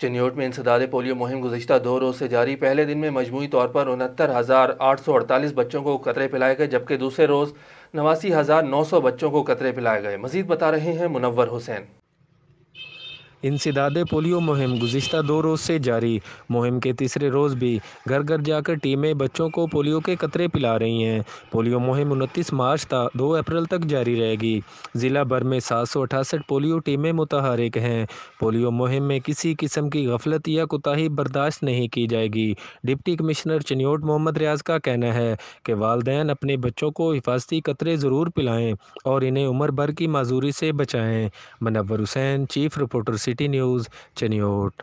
चिन्योट में इंसदाद पोलियो मुहिम गुजशत दो रोज़ से जारी पहले दिन में मजमू तौर पर उनहत्तर हज़ार आठ सौ अड़तालीस बच्चों को कतरे पिलाए गए जबकि दूसरे रोज़ नवासी हज़ार नौ सौ बच्चों को कतरे पिलाए गए मजीद बता रहे हैं मुनवर हुसैन इंसदाद पोलियो मुहिम गुज्त दो रोज़ से जारी मुहिम के तीसरे रोज़ भी घर घर जाकर टीमें बच्चों को पोलियो के कतरे पिला रही हैं पोलियो मुहिम उनतीस मार्च तक दो अप्रैल तक जारी रहेगी ज़िला भर में सात सौ अठासठ पोलियो टीमें मुतहरक हैं पोलियो मुहिम में किसी किस्म की गफलत या कोताही बर्दाश्त नहीं की जाएगी डिप्टी कमिश्नर चनियोट मोहम्मद रियाज का कहना है कि वालदेन अपने बच्चों को हिफाजती कतरे ज़रूर पिलाएँ और इन्हें उम्र भर की माजूरी से बचाएँ Manwar Hussain chief reporter city city news चन्यूट